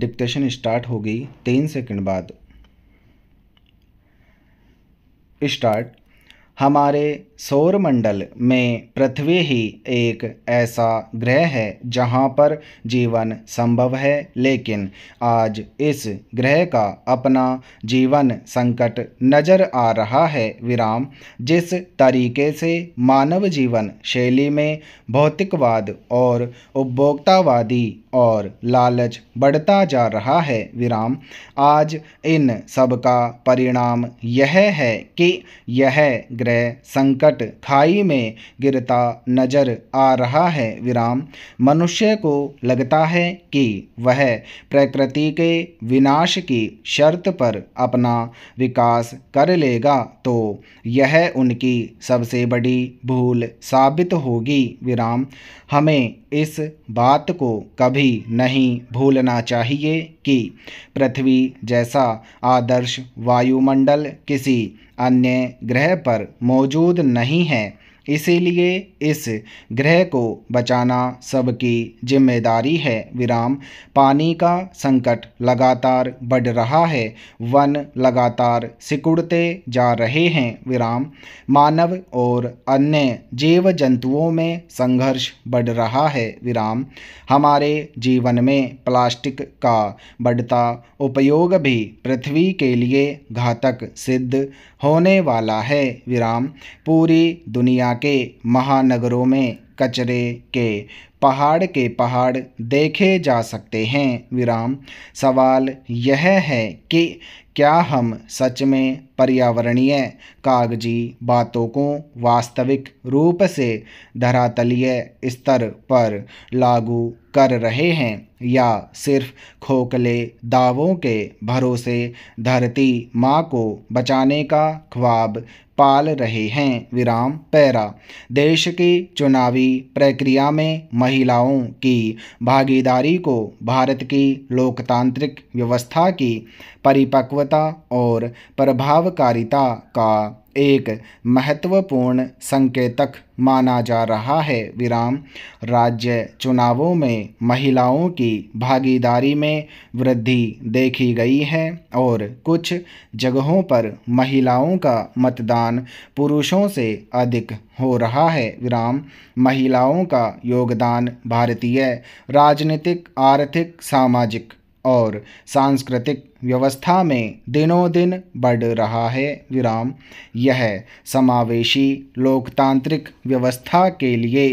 डिप्टेशन start होगी तीन second बाद स्टार्ट हमारे सौरमंडल में पृथ्वी ही एक ऐसा ग्रह है जहाँ पर जीवन संभव है लेकिन आज इस ग्रह का अपना जीवन संकट नज़र आ रहा है विराम जिस तरीके से मानव जीवन शैली में भौतिकवाद और उपभोक्तावादी और लालच बढ़ता जा रहा है विराम आज इन सब का परिणाम यह है कि यह ग्रह तरह संकट खाई में गिरता नजर आ रहा है विराम मनुष्य को लगता है कि वह प्रकृति के विनाश की शर्त पर अपना विकास कर लेगा तो यह उनकी सबसे बड़ी भूल साबित होगी विराम हमें इस बात को कभी नहीं भूलना चाहिए कि पृथ्वी जैसा आदर्श वायुमंडल किसी अन्य ग्रह पर मौजूद नहीं है इसीलिए इस ग्रह को बचाना सबकी जिम्मेदारी है विराम पानी का संकट लगातार बढ़ रहा है वन लगातार सिकुड़ते जा रहे हैं विराम मानव और अन्य जीव जंतुओं में संघर्ष बढ़ रहा है विराम हमारे जीवन में प्लास्टिक का बढ़ता उपयोग भी पृथ्वी के लिए घातक सिद्ध होने वाला है विराम पूरी दुनिया दुनिया के महानगरों में कचरे के पहाड़ के पहाड़ देखे जा सकते हैं विराम सवाल यह है कि क्या हम सच में पर्यावरणीय कागजी बातों को वास्तविक रूप से धरातलीय स्तर पर लागू कर रहे हैं या सिर्फ खोखले दावों के भरोसे धरती माँ को बचाने का ख्वाब पाल रहे हैं विराम पैरा देश की चुनावी प्रक्रिया में महिलाओं की भागीदारी को भारत की लोकतांत्रिक व्यवस्था की परिपक्वता और प्रभावकारिता का एक महत्वपूर्ण संकेतक माना जा रहा है विराम राज्य चुनावों में महिलाओं की भागीदारी में वृद्धि देखी गई है और कुछ जगहों पर महिलाओं का मतदान पुरुषों से अधिक हो रहा है विराम महिलाओं का योगदान भारतीय राजनीतिक आर्थिक सामाजिक और सांस्कृतिक व्यवस्था में दिनों दिन बढ़ रहा है विराम यह समावेशी लोकतांत्रिक व्यवस्था के लिए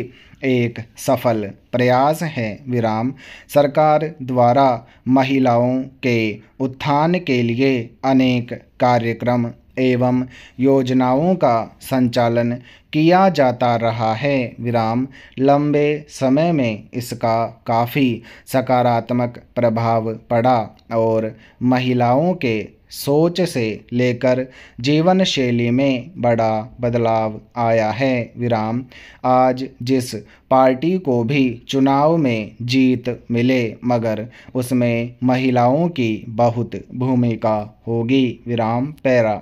एक सफल प्रयास है विराम सरकार द्वारा महिलाओं के उत्थान के लिए अनेक कार्यक्रम एवं योजनाओं का संचालन किया जाता रहा है विराम लंबे समय में इसका काफ़ी सकारात्मक प्रभाव पड़ा और महिलाओं के सोच से लेकर जीवन शैली में बड़ा बदलाव आया है विराम आज जिस पार्टी को भी चुनाव में जीत मिले मगर उसमें महिलाओं की बहुत भूमिका होगी विराम पैरा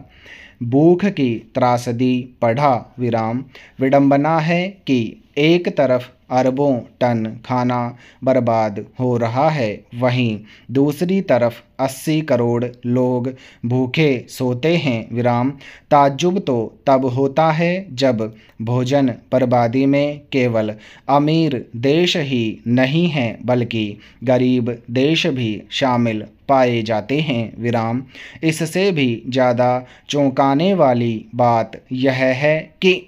भूख की त्रासदी पढ़ा विराम विडंबना है कि एक तरफ अरबों टन खाना बर्बाद हो रहा है वहीं दूसरी तरफ 80 करोड़ लोग भूखे सोते हैं विराम ताज्जुब तो तब होता है जब भोजन बर्बादी में केवल अमीर देश ही नहीं हैं बल्कि गरीब देश भी शामिल पाए जाते हैं विराम इससे भी ज़्यादा चौंकाने वाली बात यह है कि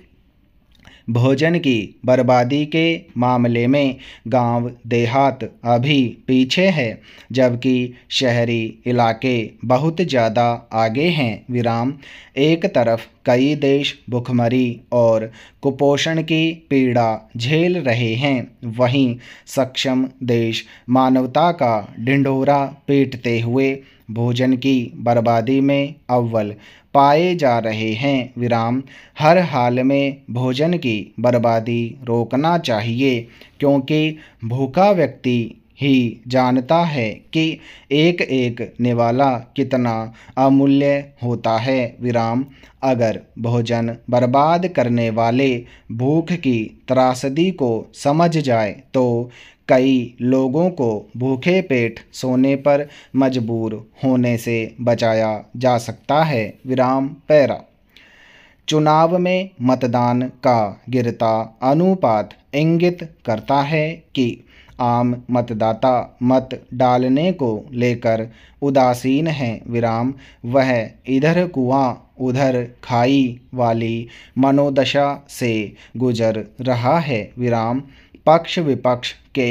भोजन की बर्बादी के मामले में गांव देहात अभी पीछे है जबकि शहरी इलाके बहुत ज़्यादा आगे हैं विराम एक तरफ कई देश भुखमरी और कुपोषण की पीड़ा झेल रहे हैं वहीं सक्षम देश मानवता का ढिंढोरा पीटते हुए भोजन की बर्बादी में अव्वल पाए जा रहे हैं विराम हर हाल में भोजन की बर्बादी रोकना चाहिए क्योंकि भूखा व्यक्ति ही जानता है कि एक एक निवाला कितना अमूल्य होता है विराम अगर भोजन बर्बाद करने वाले भूख की त्रासदी को समझ जाए तो कई लोगों को भूखे पेट सोने पर मजबूर होने से बचाया जा सकता है विराम पैरा चुनाव में मतदान का गिरता अनुपात इंगित करता है कि आम मतदाता मत डालने को लेकर उदासीन हैं विराम वह इधर कुआं उधर खाई वाली मनोदशा से गुजर रहा है विराम पक्ष विपक्ष के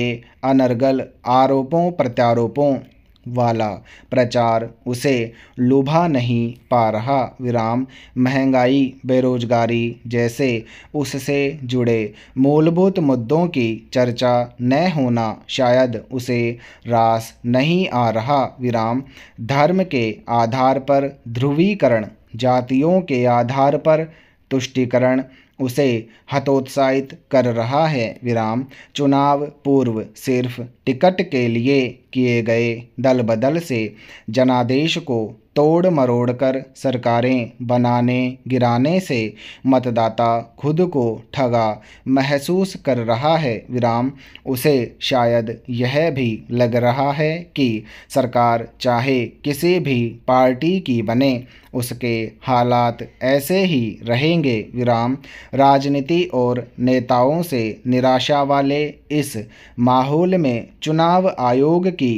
अनर्गल आरोपों प्रत्यारोपों वाला प्रचार उसे लुभा नहीं पा रहा विराम महंगाई बेरोजगारी जैसे उससे जुड़े मूलभूत मुद्दों की चर्चा न होना शायद उसे रास नहीं आ रहा विराम धर्म के आधार पर ध्रुवीकरण जातियों के आधार पर तुष्टिकरण उसे हतोत्साहित कर रहा है विराम चुनाव पूर्व सिर्फ टिकट के लिए किए गए दल बदल से जनादेश को तोड़ मरोड़ कर सरकारें बनाने गिराने से मतदाता खुद को ठगा महसूस कर रहा है विराम उसे शायद यह भी लग रहा है कि सरकार चाहे किसी भी पार्टी की बने उसके हालात ऐसे ही रहेंगे विराम राजनीति और नेताओं से निराशा वाले इस माहौल में चुनाव आयोग की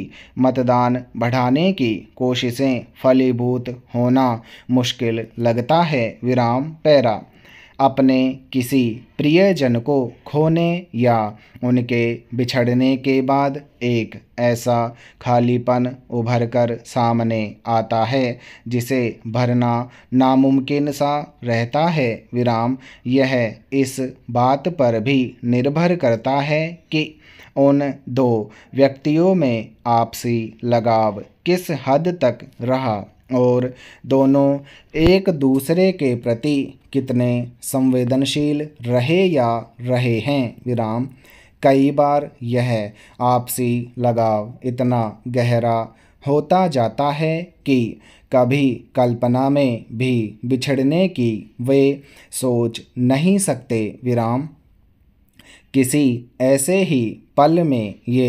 मतदान बढ़ाने की कोशिशें फली फलीभूत होना मुश्किल लगता है विराम पैरा अपने किसी प्रियजन को खोने या उनके बिछड़ने के बाद एक ऐसा खालीपन उभर कर सामने आता है जिसे भरना नामुमकिन सा रहता है विराम यह इस बात पर भी निर्भर करता है कि उन दो व्यक्तियों में आपसी लगाव किस हद तक रहा और दोनों एक दूसरे के प्रति कितने संवेदनशील रहे या रहे हैं विराम कई बार यह आपसी लगाव इतना गहरा होता जाता है कि कभी कल्पना में भी बिछड़ने की वे सोच नहीं सकते विराम किसी ऐसे ही पल में ये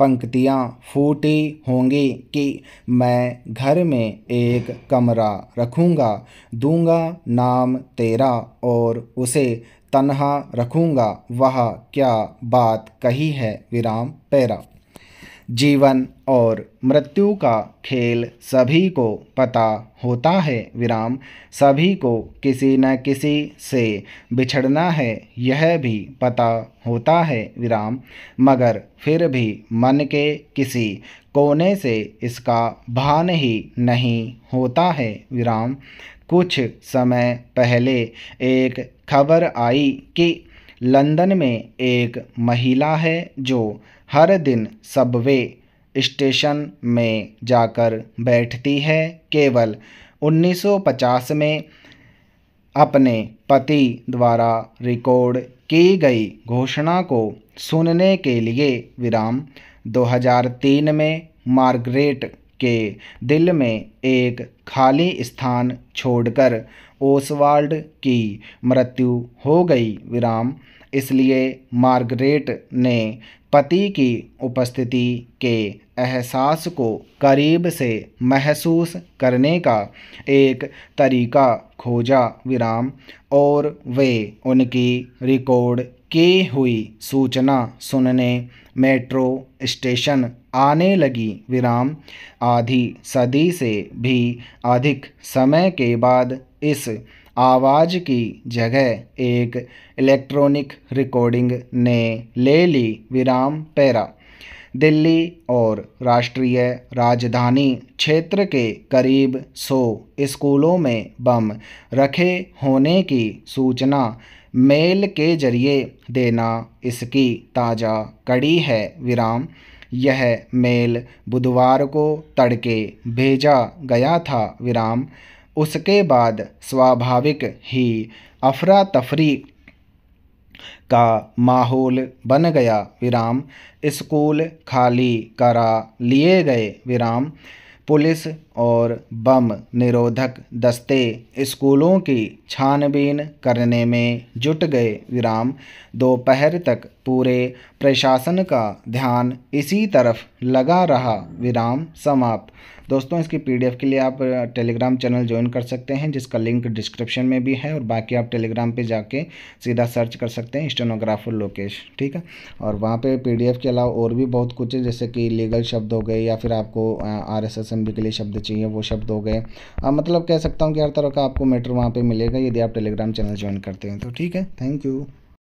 पंक्तियाँ फूटी होंगी कि मैं घर में एक कमरा रखूँगा दूंगा नाम तेरा और उसे तन्हा रखूँगा वह क्या बात कही है विराम पैरा जीवन और मृत्यु का खेल सभी को पता होता है विराम सभी को किसी न किसी से बिछड़ना है यह भी पता होता है विराम मगर फिर भी मन के किसी कोने से इसका भान ही नहीं होता है विराम कुछ समय पहले एक खबर आई कि लंदन में एक महिला है जो हर दिन सबवे स्टेशन में जाकर बैठती है केवल उन्नीस सौ पचास में अपने पति द्वारा रिकॉर्ड की गई घोषणा को सुनने के लिए विराम 2003 में मार्गरेट के दिल में एक खाली स्थान छोड़कर ओसवाल्ड की मृत्यु हो गई विराम इसलिए मार्गरेट ने पति की उपस्थिति के एहसास को करीब से महसूस करने का एक तरीका खोजा विराम और वे उनकी रिकॉर्ड की हुई सूचना सुनने मेट्रो स्टेशन आने लगी विराम आधी सदी से भी अधिक समय के बाद इस आवाज़ की जगह एक इलेक्ट्रॉनिक रिकॉर्डिंग ने ले ली विराम पैरा दिल्ली और राष्ट्रीय राजधानी क्षेत्र के करीब 100 स्कूलों में बम रखे होने की सूचना मेल के जरिए देना इसकी ताज़ा कड़ी है विराम यह मेल बुधवार को तड़के भेजा गया था विराम उसके बाद स्वाभाविक ही अफरा तफरी का माहौल बन गया विराम स्कूल खाली करा लिए गए विराम पुलिस और बम निरोधक दस्ते स्कूलों की छानबीन करने में जुट गए विराम दोपहर तक पूरे प्रशासन का ध्यान इसी तरफ लगा रहा विराम समाप्त दोस्तों इसकी पीडीएफ के लिए आप टेलीग्राम चैनल ज्वाइन कर सकते हैं जिसका लिंक डिस्क्रिप्शन में भी है और बाकी आप टेलीग्राम पे जाके सीधा सर्च कर सकते हैं स्टेनोग्राफर लोकेश ठीक है और वहाँ पे पीडीएफ के अलावा और भी बहुत कुछ है जैसे कि लीगल शब्द हो गए या फिर आपको आर एस के लिए शब्द चाहिए वो शब्द हो गए मतलब कह सकता हूँ कि हर तरह का आपको मेटर वहाँ पर मिलेगा यदि आप टेलीग्राम चैनल ज्वाइन करते हैं तो ठीक है थैंक यू